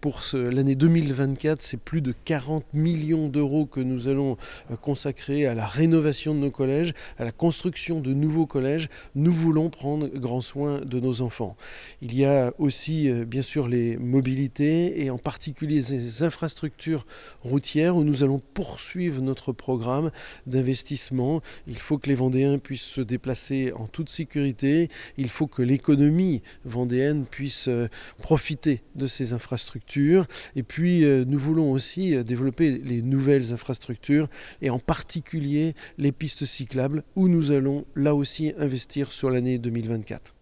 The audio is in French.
pour l'année 2024, c'est plus de 40 millions d'euros que nous allons euh, consacrer à la rénovation de nos collèges, à la construction de nouveaux collèges. Nous voulons prendre grand soin de nos enfants. Il y a aussi euh, bien sûr les mobilités et en particulier les infrastructures routières où nous allons poursuivre notre programme d'investissement. Il faut que les Vendéens puissent se déplacer en toute sécurité. Il faut que l'économie vendéenne puisse euh, profiter de ces infrastructures et puis, euh, nous voulons aussi euh, développer les nouvelles infrastructures et en particulier les pistes cyclables où nous allons là aussi investir sur l'année 2024.